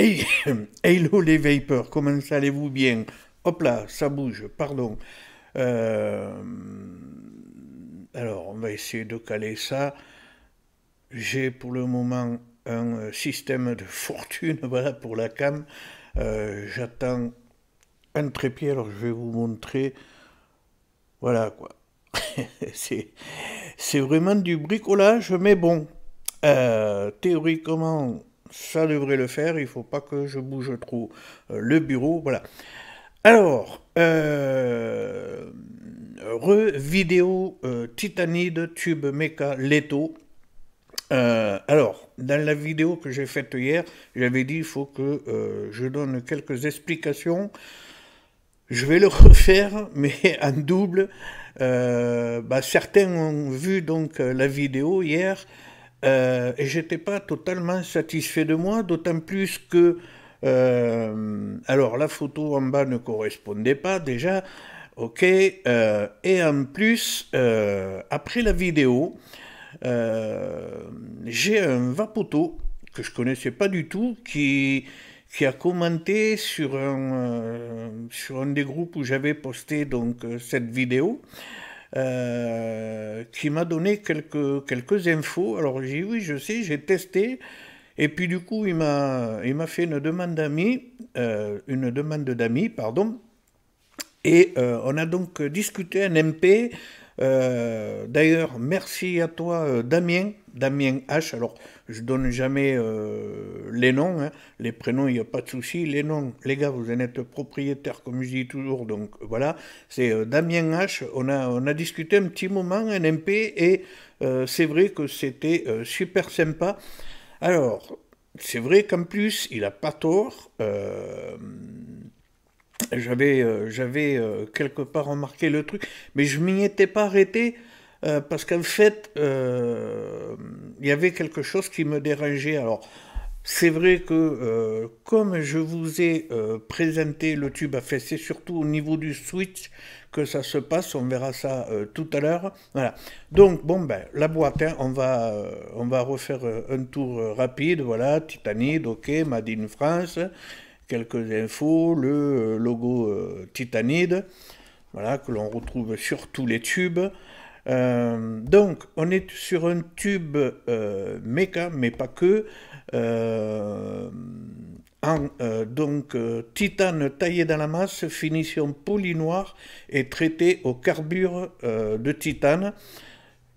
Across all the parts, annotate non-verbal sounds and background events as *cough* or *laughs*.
Hey, *coughs* hello les vapeurs, comment allez-vous bien Hop là, ça bouge, pardon. Euh, alors, on va essayer de caler ça. J'ai pour le moment un euh, système de fortune, *laughs* voilà, pour la cam. Euh, j'attends un trépied, alors je vais vous montrer. Voilà, quoi. *laughs* C'est vraiment du bricolage, mais bon. théoriquement, ça devrait le faire, il ne faut pas que je bouge trop euh, le bureau, voilà. Alors, euh, re vidéo euh, Titanide Tube Mecha Leto. alors, dans la vidéo que j'ai faite hier, j'avais dit il faut que je donne quelques explications. Je vais le *laughs* refaire, mais en double. Bah, certains ont vu donc la vidéo hier. Euh, et j'étais pas totalement satisfait de moi, d'autant plus que. Euh, alors, la photo en bas ne correspondait pas déjà, ok. Euh, et en plus, euh, après la vidéo, j'ai un vapoto que je connaissais pas du tout qui, a commenté sur un, sur un des groupes où j'avais posté donc cette vidéo. Euh, qui m'a donné quelques, quelques infos. Alors j'ai oui, je sais, j'ai testé. Et puis du coup, il m'a, fait une demande d'amis, euh, une demande d'amis, pardon. Et euh, on a donc discuté un MP. D'ailleurs, merci à toi, Damien, Damien H. Alors, je donne jamais euh, les noms. Hein. Les prénoms, il n'y a pas de souci. Les noms, les gars, vous en êtes propriétaires, comme je dis toujours. Donc voilà, c'est euh, Damien H. On a, on a discuté un petit moment, un MP, et euh, c'est vrai que c'était super sympa. Alors, c'est vrai qu'en plus, il n'a pas tort. j'avais, j'avais quelque part remarqué le truc, mais je m'y étais pas arrêté euh, parce qu'en fait, euh, il y avait quelque chose qui me dérangeait. Alors, c'est vrai que, euh, comme je vous ai présenté le tube à c'est surtout au niveau du switch que ça se passe. On verra ça tout à l'heure. Voilà. Donc, bon, ben, la boîte, hein, on, va, refaire un tour rapide. Voilà, Titanide, ok, Made France, quelques infos, le logo Titanide, voilà, que l'on retrouve sur tous les tubes. Euh, donc, on est sur un tube euh, méca, mais pas que. Euh, donc, titane taillé dans la masse, finition noir et traité au carbure de titane.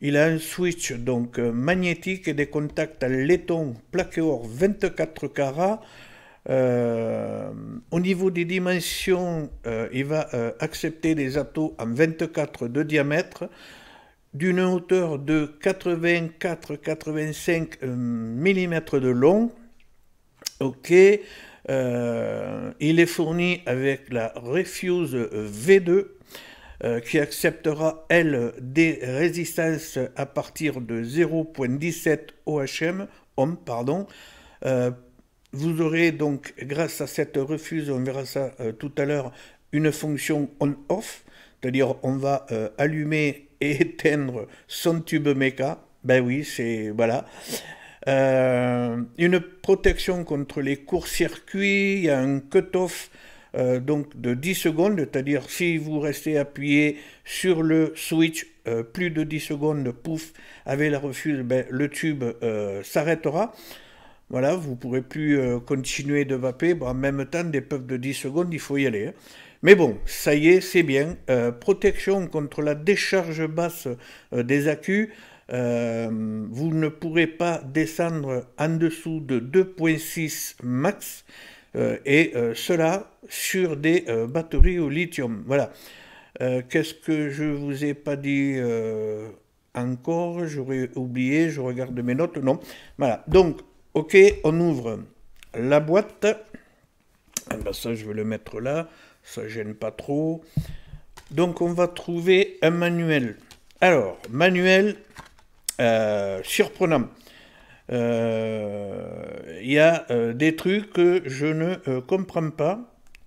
Il a un switch donc magnétique et des contacts à laiton plaqué or 24 carats. au niveau des dimensions, il va accepter des atouts en 24 de diamètre d'une hauteur de 84-85 euh, mm de long. Ok, euh, il est fourni avec la Refuse V2 euh, qui acceptera, elle, des résistances à partir de 0.17 OHM, ohm, pardon. vous aurez donc, grâce à cette refuse, on verra ça tout à l'heure, une fonction on-off, c'est-à-dire on va allumer et éteindre son tube méca. Ben oui, c'est. Voilà. Euh, une protection contre les courts-circuits, il y a un cut-off euh, donc de 10 secondes, c'est-à-dire si vous restez appuyé sur le switch euh, plus de 10 secondes, pouf, avec la refuse, ben, le tube s'arrêtera. Voilà, vous pourrez plus continuer de vaper. Bon, en même temps, des puffs de 10 secondes, il faut y aller. Hein. Mais bon, ça y est, c'est bien. Euh, protection contre la décharge basse euh, des accus. Euh, vous ne pourrez pas descendre en dessous de 2.6 max. et cela sur des batteries au lithium. Voilà. Qu'est-ce que je vous ai pas dit encore J'aurais oublié, je regarde mes notes. Non. Voilà. Donc, ok, on ouvre la boîte. Ah, ben ça, je vais le mettre là ça gêne pas trop. Donc on va trouver un manuel. Alors, manuel euh, surprenant. Euh, il y a euh, des trucs que je ne comprends pas.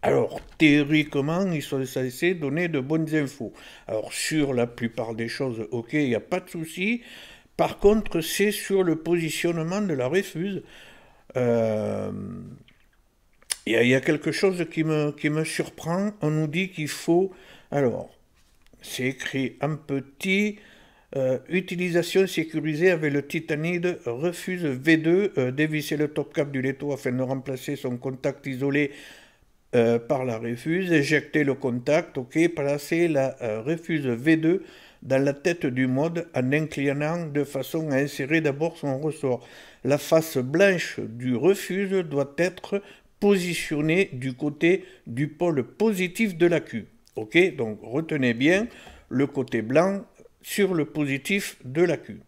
Alors, théoriquement, ils sont censés donner de bonnes infos. Alors, sur la plupart des choses, ok, il n'y a pas de souci. Par contre, c'est sur le positionnement de la refuse. Il y, a quelque chose qui me, surprend. On nous dit qu'il faut. Alors, c'est écrit en petit. Euh, utilisation sécurisée avec le titanide refuse V2 euh, dévisser le top cap du letto afin de remplacer son contact isolé euh, par la refuse, éjecter le contact, ok, placer la refuse V2 dans la tête du mode en inclinant de façon à insérer d'abord son ressort. La face blanche du refuse doit être positionner du côté du pôle positif de la Q. Ok, donc retenez bien le côté blanc sur le positif de la Q.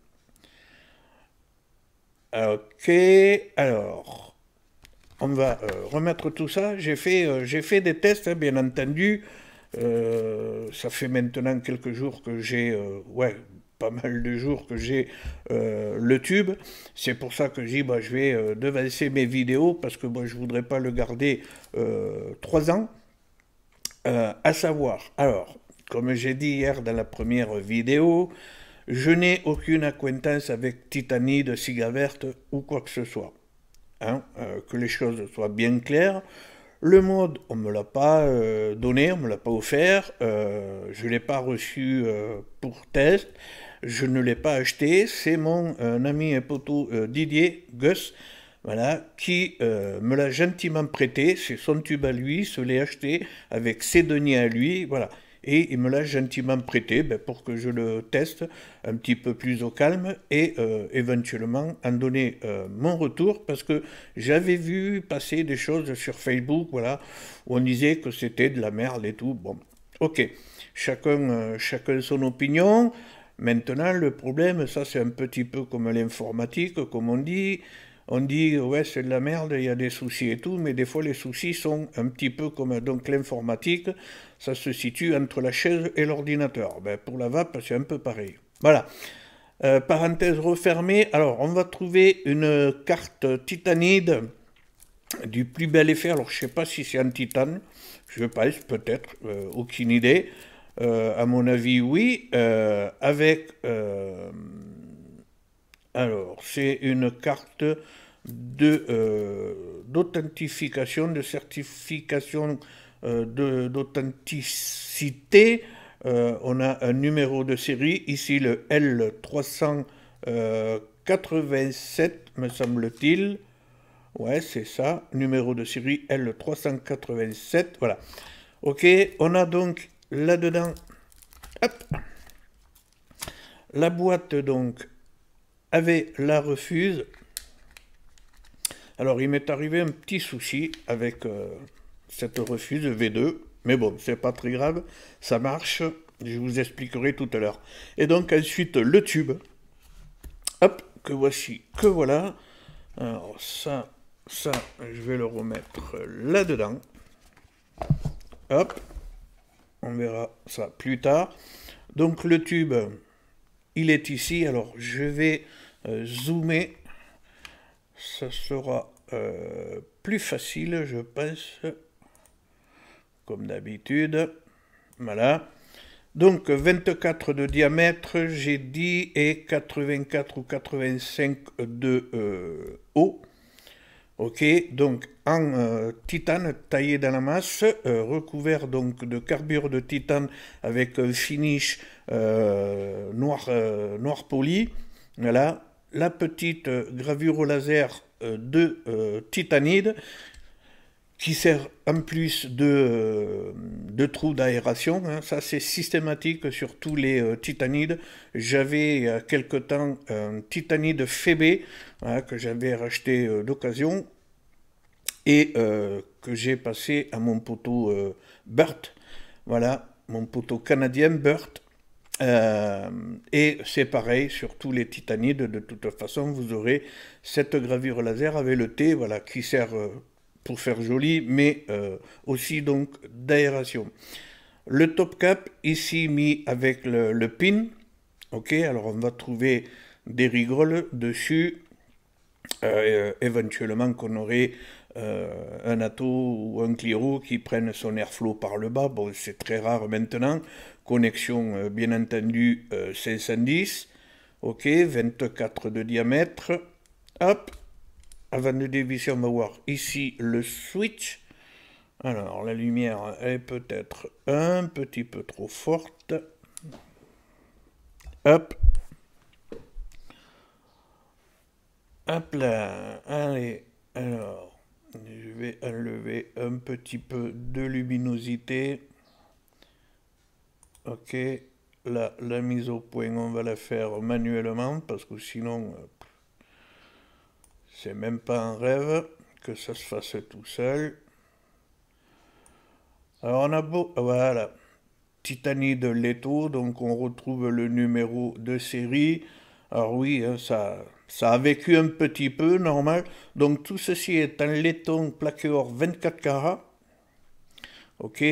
Ok, alors on va euh, remettre tout ça. J'ai fait, euh, fait, des tests, hein, bien entendu. Euh, ça fait maintenant quelques jours que j'ai ouais, pas mal de jours que j'ai euh, le tube. C'est pour ça que j'ai bah, je vais euh, devancer mes vidéos parce que moi bah, je voudrais pas le garder euh, trois ans. à savoir, alors, comme j'ai dit hier dans la première vidéo, je n'ai aucune acquaintance avec Titanie de Cigaverte ou quoi que ce soit. Hein que les choses soient bien claires. Le mode, on ne me l'a pas euh, donné, on ne me l'a pas offert, euh, je ne l'ai pas reçu euh, pour test, je ne l'ai pas acheté, c'est mon ami et poteau Didier Gus voilà, qui me l'a gentiment prêté, c'est son tube à lui, se l'ai acheté avec ses deniers à lui, voilà et il me l'a gentiment prêté ben, pour que je le teste un petit peu plus au calme et euh, éventuellement en donner euh, mon retour parce que j'avais vu passer des choses sur Facebook, voilà, où on disait que c'était de la merde et tout. Bon, ok, chacun, euh, chacun son opinion. Maintenant, le problème, ça c'est un petit peu comme l'informatique, comme on dit, on dit ouais c'est de la merde, il y a des soucis et tout, mais des fois les soucis sont un petit peu comme donc l'informatique, ça se situe entre la chaise et l'ordinateur. Ben, pour la vape c'est un peu pareil. Voilà. Euh, parenthèse refermée. Alors on va trouver une carte titanide du plus bel effet. Alors je sais pas si c'est un titane, je pas, peut-être, euh, aucune idée. Euh, à mon avis oui, avec alors, c'est une carte euh, d'authentification, de, euh, de certification d'authenticité. Euh, on a un numéro de série, ici le L387, me semble-t-il. Ouais, c'est ça, numéro de série L387, voilà. Ok, on a donc là-dedans, la boîte donc avait la refuse. Alors il m'est arrivé un petit souci avec euh, cette refuse V2, mais bon, c'est pas très grave, ça marche, je vous expliquerai tout à l'heure. Et donc ensuite le tube, hop, que voici, que voilà. Alors ça, ça, je vais le remettre là-dedans. Hop, on verra ça plus tard. Donc le tube, il est ici. Alors je vais euh, zoomer, ça sera euh, plus facile, je pense, comme d'habitude. Voilà. Donc 24 de diamètre, j'ai dit, et 84 ou 85 de euh, haut. Ok, donc en titane taillé dans la masse, recouvert donc de carbure de titane avec un finish noir, noir poli. Voilà, la petite euh, gravure au laser euh, de euh, titanide qui sert en plus de, de trous d'aération. Hein. Ça, c'est systématique sur tous les titanides. J'avais il quelque temps un titanide Fébé hein, que j'avais racheté d'occasion et que j'ai passé à mon poteau Burt. Voilà, mon poteau canadien Burt euh, et c'est pareil sur tous les titanides, de toute façon, vous aurez cette gravure laser avec le T, voilà, qui sert euh, pour faire joli, mais euh, aussi donc d'aération. Le top cap, ici mis avec le, pin, ok, alors on va trouver des rigoles dessus, éventuellement qu'on aurait un ato ou un cliro qui prennent son airflow par le bas. Bon, c'est très rare maintenant connexion euh, bien entendu 510, euh, ok, 24 de diamètre, hop, avant de dévisser on va voir ici le switch, alors la lumière est peut-être un petit peu trop forte, hop, hop là, allez, alors, je vais enlever un petit peu de luminosité, Ok, la, la, mise au point, on va la faire manuellement parce que sinon, euh, c'est même pas un rêve que ça se fasse tout seul. Alors on a beau... Ah, voilà. Titanie de Leto, donc on retrouve le numéro de série. Alors oui, hein, ça, ça a vécu un petit peu, normal. Donc tout ceci est un laiton plaqué or 24 carats. Ok,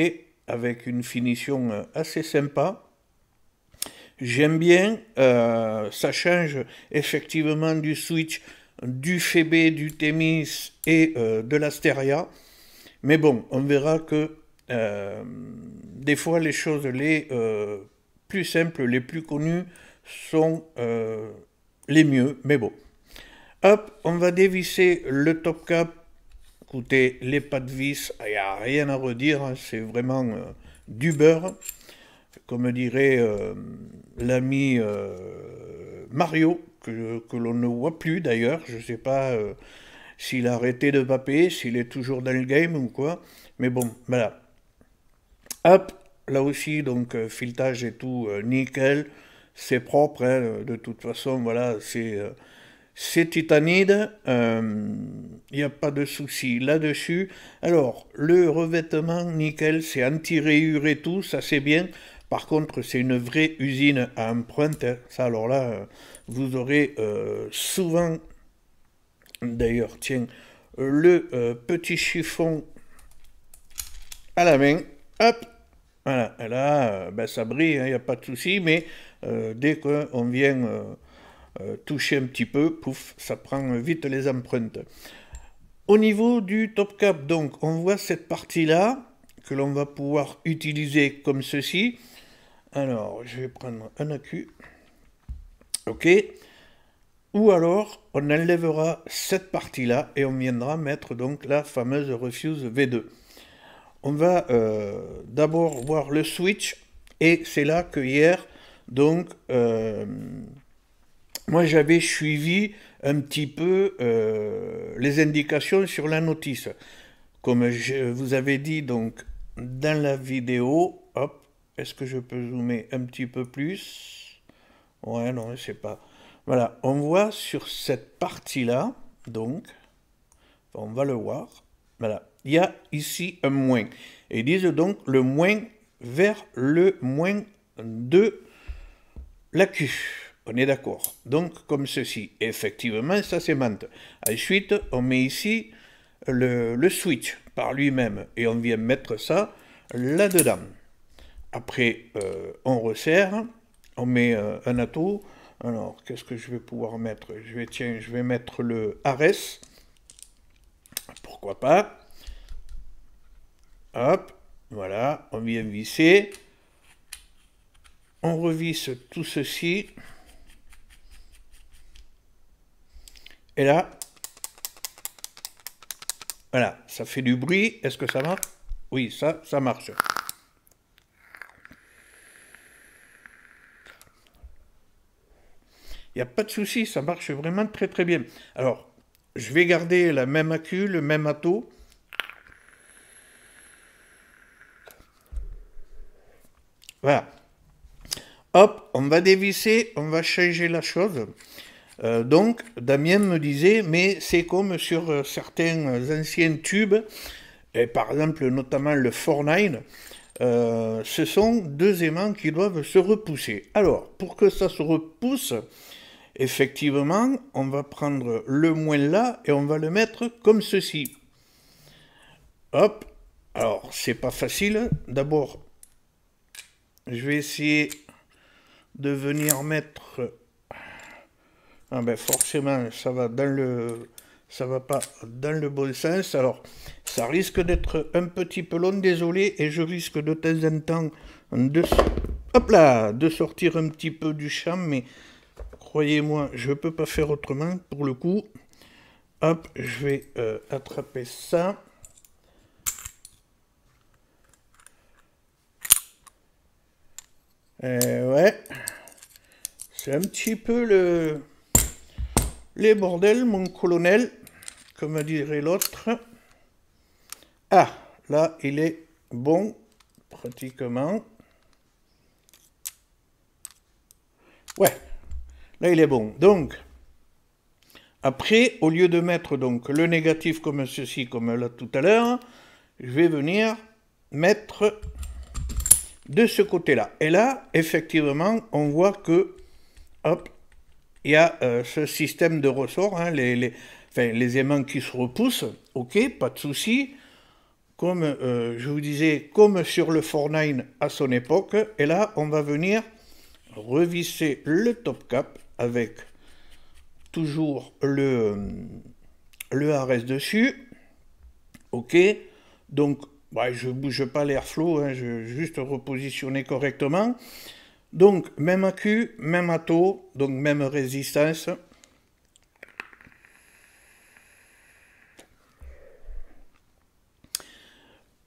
avec une finition euh, assez sympa. J'aime bien, euh, ça change effectivement du Switch, du Fébé, du Temis et euh, de l'Asteria. Mais bon, on verra que des fois les choses les plus simples, les plus connues sont les mieux. Mais bon. Hop, on va dévisser le top cap Écoutez, les de vis, il n'y a rien à redire, hein, c'est vraiment euh, du beurre. Comme dirait euh, l'ami euh, Mario, que, l'on ne voit plus d'ailleurs, je ne sais pas s'il a arrêté de paper, s'il est toujours dans le game ou quoi, mais bon, voilà. Hop, là aussi, donc filetage et tout, nickel, c'est propre, hein, de toute façon, voilà, c'est c'est titanide, il euh, n'y a pas de souci là-dessus. Alors, le revêtement, nickel, c'est anti-rayure et tout, ça c'est bien. Par contre, c'est une vraie usine à empreinte. Hein. Ça, alors là, euh, vous aurez euh, souvent, d'ailleurs, tiens, le petit chiffon à la main. Hop, voilà, là, ben, ça brille, il hein, n'y a pas de souci, mais dès qu'on vient euh, toucher un petit peu, pouf, ça prend vite les empreintes. Au niveau du top cap, donc, on voit cette partie-là que l'on va pouvoir utiliser comme ceci. Alors, je vais prendre un accu. OK. Ou alors, on enlèvera cette partie-là et on viendra mettre donc la fameuse Refuse V2. On va euh, d'abord voir le switch et c'est là que hier, donc, euh, moi j'avais suivi un petit peu euh, les indications sur la notice. Comme je vous avais dit donc dans la vidéo, hop, est-ce que je peux zoomer un petit peu plus Ouais, non, je sais pas. Voilà, on voit sur cette partie-là, donc, on va le voir, voilà, il y a ici un moins. Et ils disent donc le moins vers le moins de la Q. On est d'accord. Donc, comme ceci. Effectivement, ça s'aimante. Ensuite, on met ici le, switch par lui-même et on vient mettre ça là-dedans. Après, euh, on resserre, on met euh, un atout. Alors, qu'est-ce que je vais pouvoir mettre Je vais, je vais mettre le Ares. Pourquoi pas Hop, voilà, on vient visser. On revisse tout ceci. Et là, voilà, ça fait du bruit. Est-ce que ça marche Oui, ça, ça marche. Il n'y a pas de souci, ça marche vraiment très très bien. Alors, je vais garder la même accu, le même ato. Voilà. Hop, on va dévisser, on va changer la chose. Euh, donc, Damien me disait, mais c'est comme sur euh, certains anciens tubes, et par exemple notamment le 49, euh, ce sont deux aimants qui doivent se repousser. Alors, pour que ça se repousse, effectivement, on va prendre le moins là et on va le mettre comme ceci. Hop, alors c'est pas facile. D'abord, je vais essayer de venir mettre ah ben forcément, ça va dans le, ça va pas dans le bon sens. Alors, ça risque d'être un petit peu long, désolé, et je risque de temps en temps de, hop là, de sortir un petit peu du champ, mais croyez-moi, je peux pas faire autrement pour le coup. Hop, je vais euh, attraper ça. Et eh ouais, c'est un petit peu le... Les bordels, mon colonel, comme dirait l'autre. Ah, là, il est bon, pratiquement. Ouais, là, il est bon. Donc, après, au lieu de mettre donc le négatif comme ceci, comme là tout à l'heure, je vais venir mettre de ce côté-là. Et là, effectivement, on voit que, hop, il y a euh, ce système de ressort, hein, les, les, aimants qui se repoussent, ok, pas de souci. Comme euh, je vous disais, comme sur le 49 à son époque, et là on va venir revisser le top cap avec toujours le, euh, le RS dessus, ok. Donc bah, je ne bouge pas l'air flow, hein, je juste repositionner correctement. Donc, même accu, même ATO, donc même résistance.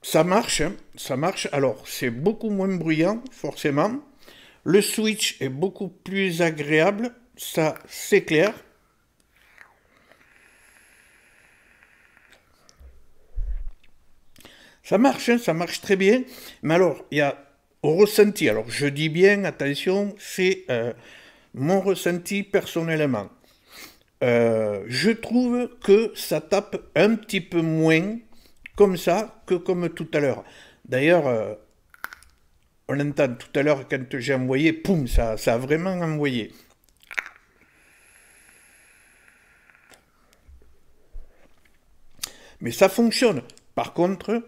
Ça marche, hein. ça marche. Alors, c'est beaucoup moins bruyant, forcément. Le switch est beaucoup plus agréable, ça c'est clair. Ça marche, hein. ça marche très bien. Mais alors, il y a ressenti. Alors je dis bien, attention, c'est euh, mon ressenti personnellement. Euh, je trouve que ça tape un petit peu moins comme ça que comme tout à l'heure. D'ailleurs, euh, on entend tout à l'heure quand j'ai envoyé, poum, ça, ça a vraiment envoyé. Mais ça fonctionne. Par contre,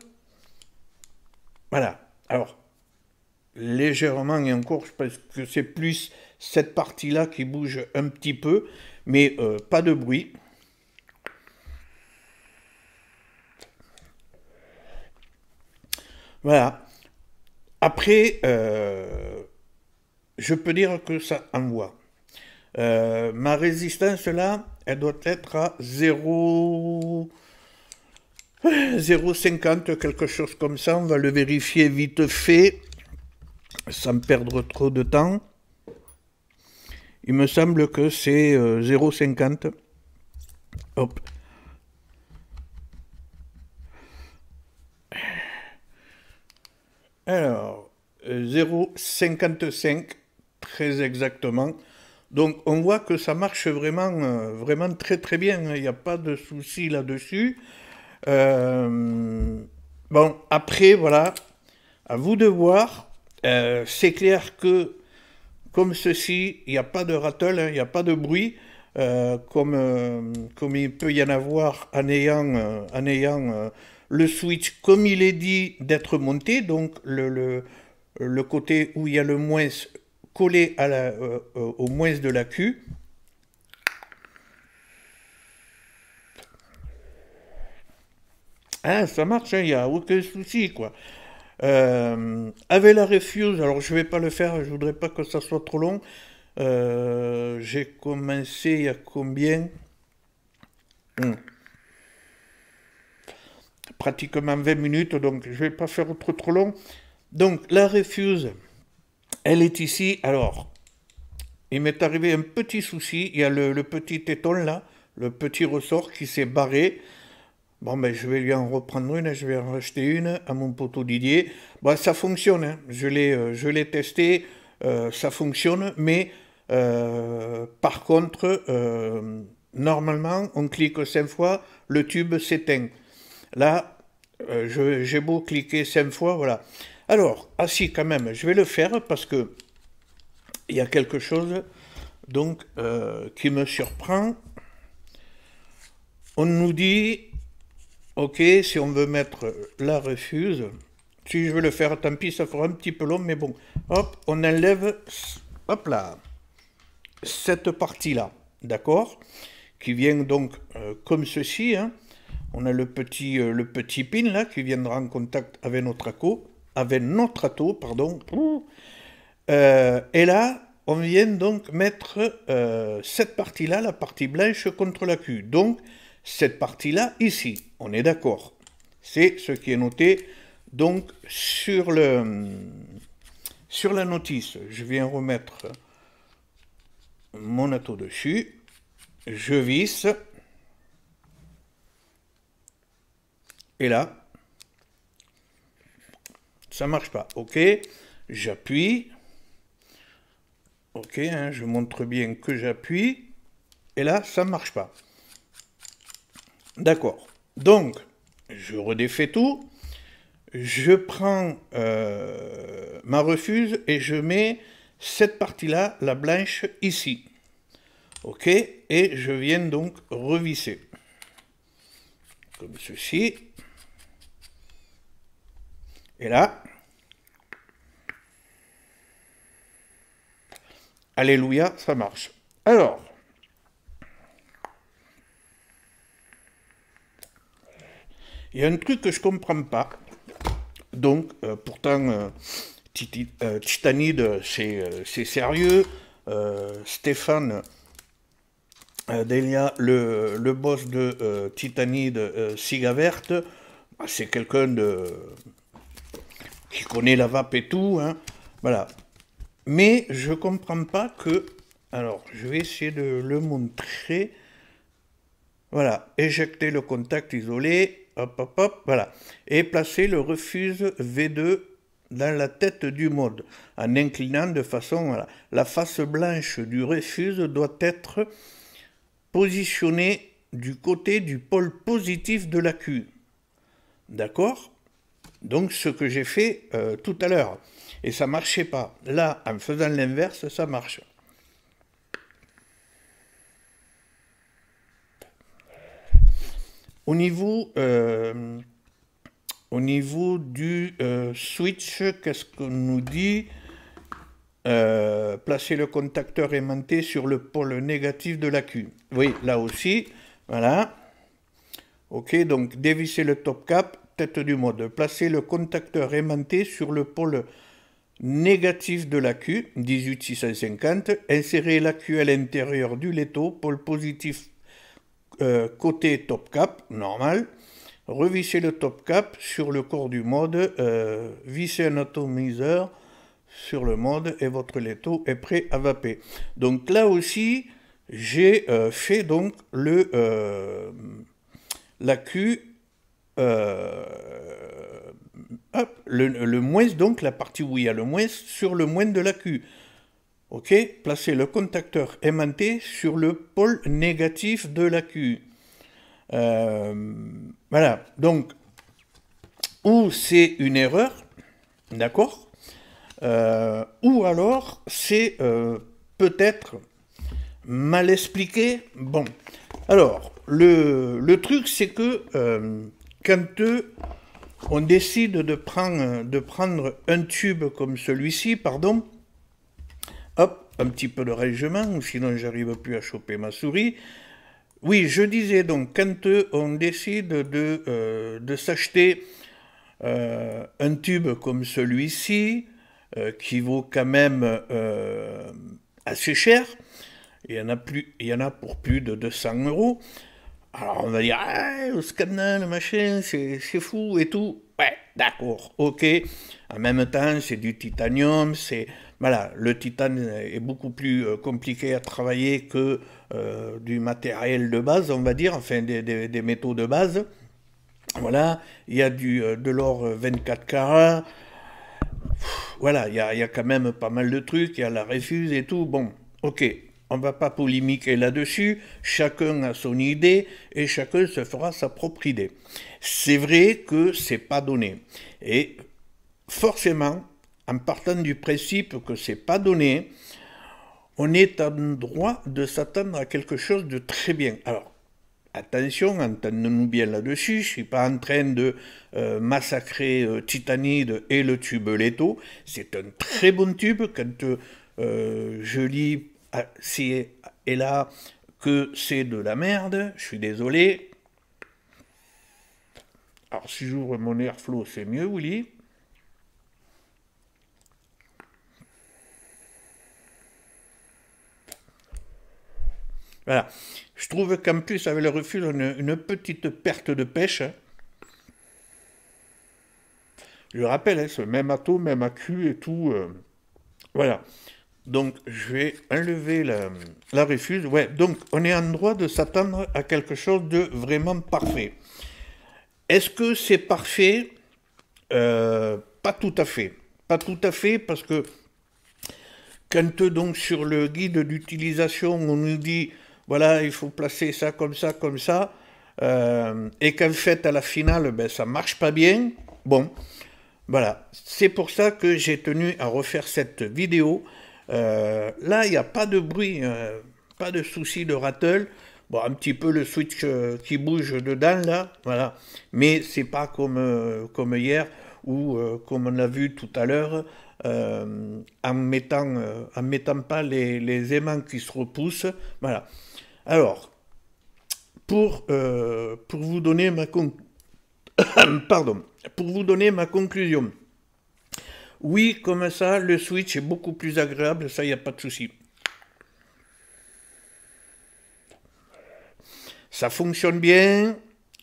voilà. Alors, légèrement et encore, je pense que c'est plus cette partie-là qui bouge un petit peu, mais euh, pas de bruit. Voilà. Après, euh, je peux dire que ça envoie. Euh, ma résistance là, elle doit être à 0... 0,50, quelque chose comme ça. On va le vérifier vite fait sans perdre trop de temps, il me semble que c'est 0,50. Euh, Hop. Alors, 0,55, euh, très exactement. Donc on voit que ça marche vraiment, euh, vraiment très très bien, hein. il n'y a pas de souci là-dessus. bon, après, voilà, à vous de voir. Euh, c'est clair que, comme ceci, il n'y a pas de rattle, hein, il n'y a pas de bruit, euh, euh, comme, il peut y en avoir en ayant, le switch, comme il est dit, d'être monté, donc le, côté où il y a le moins collé au moins de la queue. Hein, ah, ça marche, hein, il n'y a aucun souci, quoi. Euh, avec la refuse, alors je vais pas le faire, je voudrais pas que ça soit trop long. Euh, j'ai commencé il y a combien hmm. Pratiquement 20 minutes, donc je vais pas faire trop trop long. Donc la Refuse, elle est ici. Alors, il m'est arrivé un petit souci, il y a le, le petit téton là, le petit ressort qui s'est barré. Bon, ben, je vais lui en reprendre une, je vais en racheter une à mon poteau Didier. Bon, ça fonctionne, hein. euh, je l'ai testé, euh, ça fonctionne, mais euh, par contre, normalement, on clique cinq fois, le tube s'éteint. Là, j'ai beau cliquer cinq fois, voilà. Alors, ah si, quand même, je vais le faire parce que il y a quelque chose donc qui me surprend. On nous dit Ok, si on veut mettre la refuse, si je veux le faire, tant pis, ça fera un petit peu long, mais bon. Hop, on enlève, hop là, cette partie-là, d'accord Qui vient donc euh, comme ceci, hein. on a le petit, euh, le petit pin là qui viendra en contact avec notre acco, avec notre ato, pardon. Euh, et là, on vient donc mettre cette partie là, la partie blanche, contre la queue, Donc, cette partie-là ici. On est d'accord. C'est ce qui est noté donc sur, le, sur la notice. Je viens remettre mon atout dessus. Je visse. Et là, ça marche pas. OK, j'appuie. OK, hein, je montre bien que j'appuie. Et là, ça marche pas. D'accord. Donc, je redéfais tout. Je prends euh, ma refuse et je mets cette partie-là, la blanche, ici. OK Et je viens donc revisser. Comme ceci. Et là. Alléluia, ça marche. Alors, Il y a un truc que je comprends pas, donc euh, pourtant euh, euh, Titanide c'est sérieux, Stéphane Delia, le, le, boss de Titanide Siga Verte, bah, c'est quelqu'un de qui connaît la vape et tout, hein. voilà. Mais je comprends pas que, alors je vais essayer de le montrer, voilà, éjecter le contact isolé, hop, hop, voilà, et placer le refuse V2 dans la tête du mode, en inclinant de façon, voilà. La face blanche du refuse doit être positionnée du côté du pôle positif de la Q. D'accord Donc ce que j'ai fait euh, tout à l'heure. Et ça marchait pas. Là, en faisant l'inverse, ça marche. Au niveau, euh, au niveau du euh, switch, qu'est-ce qu'on nous dit Placez euh, Placer le contacteur aimanté sur le pôle négatif de la Q. Oui, là aussi, voilà. Ok, donc dévisser le top cap, tête du mode. Placer le contacteur aimanté sur le pôle négatif de la Q, 18650. Insérer la Q à l'intérieur du létau, pôle positif euh, côté top cap, normal. Revissez le top cap sur le corps du mode, euh, vissez un atomiseur sur le mode et votre letto est prêt à vaper. Donc là aussi, j'ai euh, fait donc le, la queue le, le moins, donc la partie où il y a le moins, sur le moins de la queue. OK Placez le contacteur aimanté sur le pôle négatif de la Q. Euh, voilà. Donc, ou c'est une erreur, d'accord euh, Ou alors c'est euh, peut-être mal expliqué. Bon. Alors, le, le truc, c'est que quand on décide de prendre, de prendre un tube comme celui-ci, pardon, un petit peu de règlement, sinon j'arrive plus à choper ma souris. Oui, je disais donc, quand on décide de, euh, de s'acheter euh, un tube comme celui-ci, euh, qui vaut quand même assez cher, il y, en a plus, il y en a pour plus de 200 euros, alors on va dire, ah, le la machin, c'est fou et tout. Ouais, d'accord, ok. En même temps, c'est du titanium, c'est... Voilà, le titane est beaucoup plus euh, compliqué à travailler que euh, du matériel de base, on va dire, enfin des, des, métaux de base. Voilà, il y a du, euh, de l'or 24 carats. Voilà, il y a, y a quand même pas mal de trucs, il y a la refuse et tout. Bon, ok, on va pas polémiquer là-dessus, chacun a son idée et chacun se fera sa propre idée. C'est vrai que c'est pas donné. Et forcément, en partant du principe que c'est pas donné, on est en droit de s'attendre à quelque chose de très bien. Alors, attention, entendons-nous bien là-dessus, je ne suis pas en train de euh, massacrer euh, Titanide et le tube Leto. C'est un très bon tube. Quand euh, je lis ah, si et là que c'est de la merde, je suis désolé. Alors si j'ouvre mon airflow, c'est mieux, Willy. Voilà. Je trouve qu'en plus, avec le refus, une, petite perte de pêche. Je rappelle, hein, ce même ato, même accu et tout. Euh, voilà. Donc, je vais enlever la, la Ouais, donc, on est en droit de s'attendre à quelque chose de vraiment parfait. Est-ce que c'est parfait euh, Pas tout à fait. Pas tout à fait, parce que quand donc sur le guide d'utilisation, on nous dit, voilà, il faut placer ça comme ça, comme ça, euh, et qu'en fait, à la finale, ben, ça marche pas bien, bon, voilà. C'est pour ça que j'ai tenu à refaire cette vidéo euh, là, il n'y a pas de bruit, euh, pas de souci de rattle. Bon, un petit peu le switch euh, qui bouge dedans, là, voilà. Mais c'est pas comme, comme hier, ou comme on a vu tout à l'heure, en mettant, en mettant pas les, aimants qui se repoussent, voilà. Alors, pour, pour vous donner ma *coughs* Pardon, pour vous donner ma conclusion. Oui, comme ça, le Switch est beaucoup plus agréable, ça, il n'y a pas de souci. Ça fonctionne bien,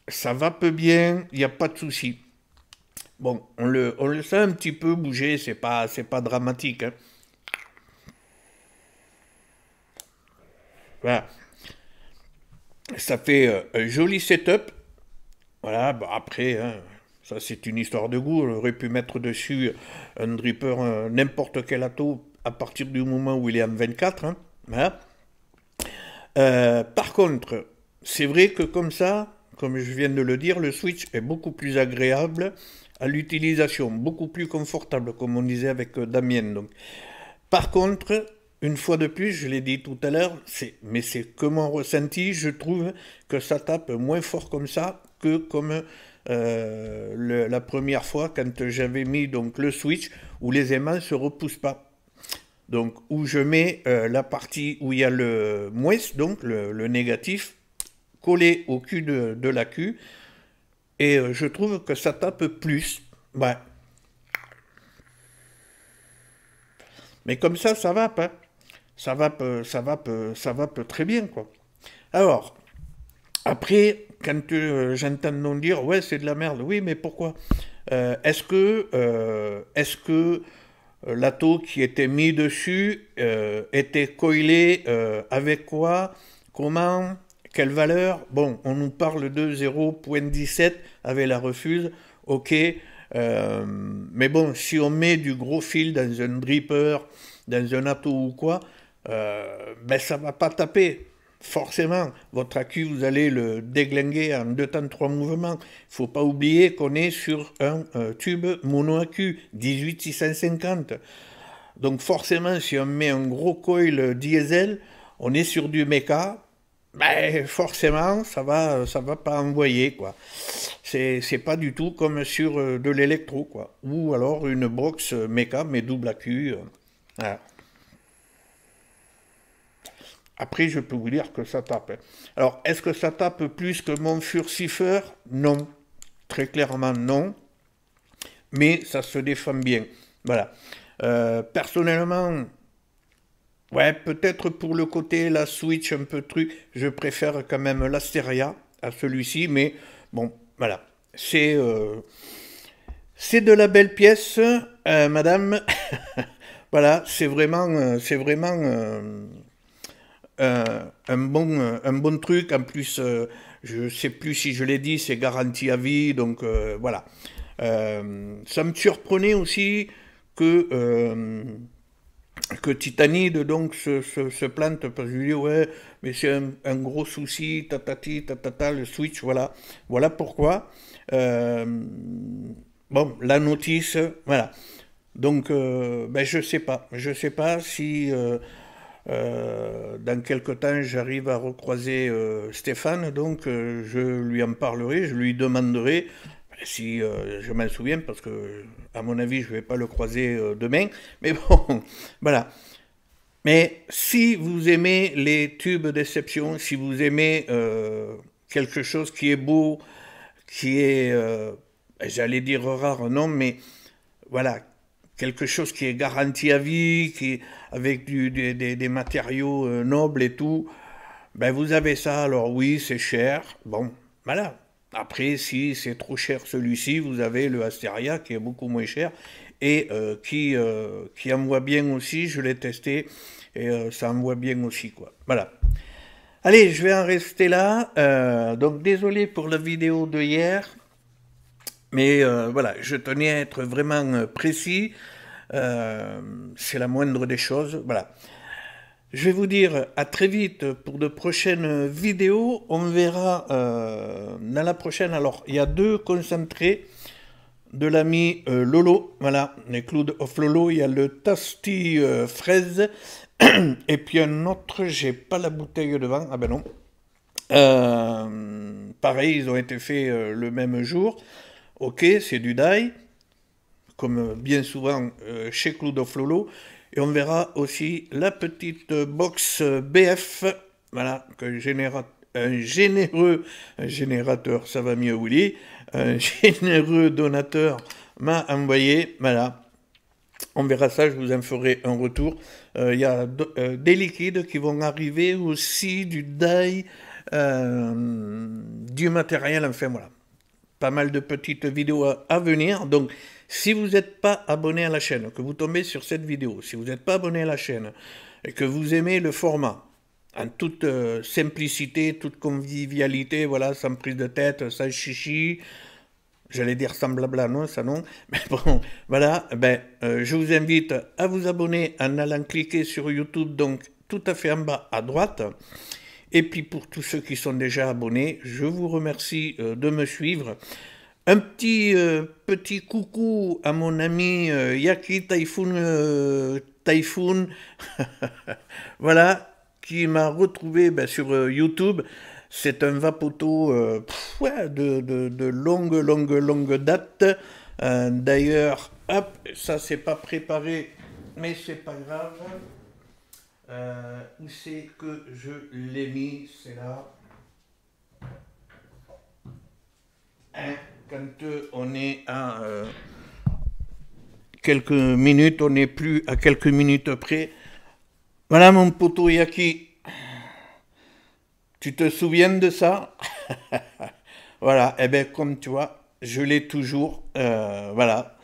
ça va peu bien, il n'y a pas de souci. Bon, on le, on sent un petit peu bouger, c'est pas, pas dramatique. Hein. Voilà. Ça fait euh, un joli setup. Voilà, après, hein, ça, c'est une histoire de goût. On aurait pu mettre dessus un dripper, n'importe quel atout, à partir du moment où il est en 24. Hein, hein. Euh, par contre, c'est vrai que comme ça, comme je viens de le dire, le switch est beaucoup plus agréable à l'utilisation, beaucoup plus confortable, comme on disait avec euh, Damien. Donc. Par contre, une fois de plus, je l'ai dit tout à l'heure, mais c'est que mon ressenti, je trouve que ça tape moins fort comme ça que comme euh, la première fois quand j'avais mis donc le switch où les aimants se repoussent pas. Donc où je mets euh, la partie où il y a le moins donc le, négatif, collé au cul de, de la queue. Et euh, je trouve que ça tape plus. Mais comme ça, ça va pas. Hein. Ça va, ça va, ça va très bien, quoi. Alors, après, quand euh, j'entends non dire ouais c'est de la merde, oui mais pourquoi euh, Est-ce que, euh, est-ce que euh, qui était mis dessus euh, était coilé avec quoi Comment Quelle valeur Bon, on nous parle de 0.17 avec la refuse, ok. mais bon, si on met du gros fil dans un dripper, dans un ato ou quoi, ben ça va pas taper forcément, votre accu, vous allez le déglinguer en deux temps, trois mouvements. Il faut pas oublier qu'on est sur un euh, tube mono-accu 18650. Donc forcément, si on met un gros coil diesel, on est sur du méca, Mais ben, forcément, ça va, ça va pas envoyer, quoi. C'est, pas du tout comme sur euh, de l'électro, quoi. Ou alors une box méca, mais double accu. Euh, voilà. Après, je peux vous dire que ça tape. Alors, est-ce que ça tape plus que mon furcifer Non. Très clairement, non. Mais ça se défend bien. Voilà. Euh, personnellement, ouais, peut-être pour le côté la Switch, un peu truc, je préfère quand même l'Asteria à celui-ci. Mais bon, voilà. C'est. Euh, c'est de la belle pièce, euh, madame. *laughs* voilà, c'est vraiment. c'est vraiment un, bon, euh, un bon truc. En plus, euh, je sais plus si je l'ai dit, c'est garanti à vie. Donc euh, voilà. ça me surprenait aussi que, que Titanide donc, se, plante. Parce que je lui dis, ouais, mais c'est un, gros souci, tatati, tatata, le Switch, voilà. Voilà pourquoi. bon, la notice, voilà. Donc, ben, je sais pas. Je sais pas si euh, dans quelques temps, j'arrive à recroiser euh, Stéphane, donc euh, je lui en parlerai, je lui demanderai ben, si je m'en souviens, parce que à mon avis, je ne vais pas le croiser demain. *laughs* Mais bon, voilà. Mais si vous aimez les tubes d'exception, si vous aimez quelque chose qui est beau, qui est, ben, j'allais dire rare, non, mais voilà, quelque chose qui est garanti à vie, qui, avec du, des, matériaux euh, nobles et tout, ben vous avez ça, alors oui, c'est cher, bon, voilà. Après, si c'est trop cher celui-ci, vous avez le Asteria qui est beaucoup moins cher et euh, euh, qui, en voit bien aussi, je l'ai testé, et ça en voit bien aussi, quoi. Voilà. Allez, je vais en rester là. donc désolé pour la vidéo de hier. Mais euh, voilà, je tenais à être vraiment euh, précis. Euh, c'est la moindre des choses. Voilà. Je vais vous dire à très vite pour de prochaines vidéos. On verra dans la prochaine. Alors, il y a deux concentrés de l'ami Lolo. Voilà, les Cloud of Lolo. Il y a le Tasty Fraise. *coughs* Et puis un autre, j'ai pas la bouteille devant. Ah ben non. pareil, ils ont été faits le même jour. Ok, c'est du die, comme bien souvent euh, chez Claude Flolo. Et on verra aussi la petite box BF, voilà, un généreux générateur, ça va mieux Willy, un *laughs* généreux donateur m'a envoyé, voilà. On verra ça, je vous en ferai un retour. Euh, il y a euh, des liquides qui vont arriver aussi, du die, du matériel, enfin voilà pas mal de petites vidéos à, venir. Donc, si vous n'êtes pas abonné à la chaîne, que vous tombez sur cette vidéo, si vous n'êtes pas abonné à la chaîne et que vous aimez le format, en toute euh, simplicité, toute convivialité, voilà, sans prise de tête, sans chichi, j'allais dire sans blabla, non, ça non, *laughs* mais bon, voilà, ben, euh, je vous invite à vous abonner en allant cliquer sur YouTube, donc tout à fait en bas à droite. Et puis pour tous ceux qui sont déjà abonnés, je vous remercie euh, de me suivre. Un petit, euh, petit coucou à mon ami euh, Yaki Typhoon, *laughs* voilà, qui m'a retrouvé ben, sur YouTube. C'est un vapoto de, de, longue, longue, longue date. D'ailleurs, ça c'est pas préparé, mais c'est pas grave. Euh, où c'est que je l'ai mis C'est là. Hein? quand euh, on est à euh, quelques minutes, on n'est plus à quelques minutes près. Voilà mon poteau Yaki. Tu te souviens de ça *laughs* Voilà, et eh bien comme tu vois, je l'ai toujours. voilà,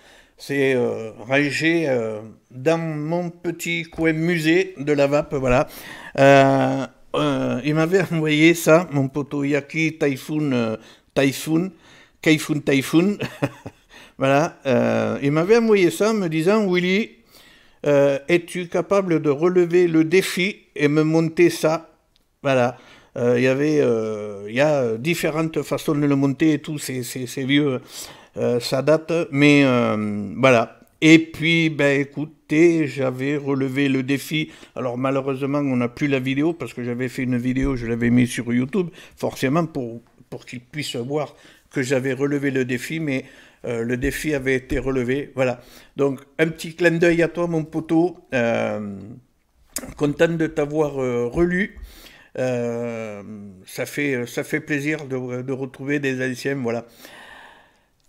c'est euh, rangé euh, dans mon petit coin musée de la vape, voilà. Euh, il m'avait envoyé ça, mon poteau Yaki Typhoon, Typhoon, Kaifun Typhoon. *laughs* voilà, il m'avait envoyé ça en me disant Willy, es-tu capable de relever le défi et me monter ça Voilà. Il y avait, il y a différentes façons de le monter et tout, c'est vieux. Hein. Euh, ça date, mais euh, voilà. Et puis, ben écoutez, j'avais relevé le défi. Alors malheureusement, on n'a plus la vidéo parce que j'avais fait une vidéo, je l'avais mise sur YouTube, forcément pour, pour qu'ils puissent voir que j'avais relevé le défi, mais euh, le défi avait été relevé. Voilà. Donc un petit clin d'œil à toi, mon poteau. content de t'avoir relu. ça, fait, ça fait plaisir de, de retrouver des anciens. Voilà.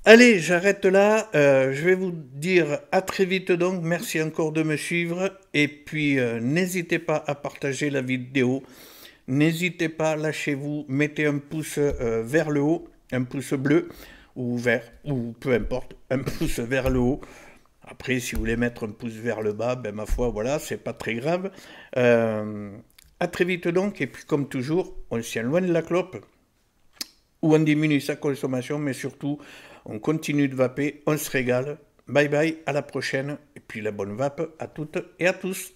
Allez, j'arrête là. Euh, je vais vous dire à très vite donc. Merci encore de me suivre. Et puis, euh, n'hésitez pas à partager la vidéo. N'hésitez pas, lâchez-vous, mettez un pouce euh, vers le haut, un pouce bleu ou vert, ou peu importe, un *laughs* pouce vers le haut. Après, si vous voulez mettre un pouce vers le bas, ben ma foi, voilà, c'est pas très grave. à très vite donc, et puis comme toujours, on se loin de la clope, ou on diminue sa consommation, mais surtout, on continue de vaper, on se régale. Bye bye, à la prochaine, et puis la bonne vape à toutes et à tous.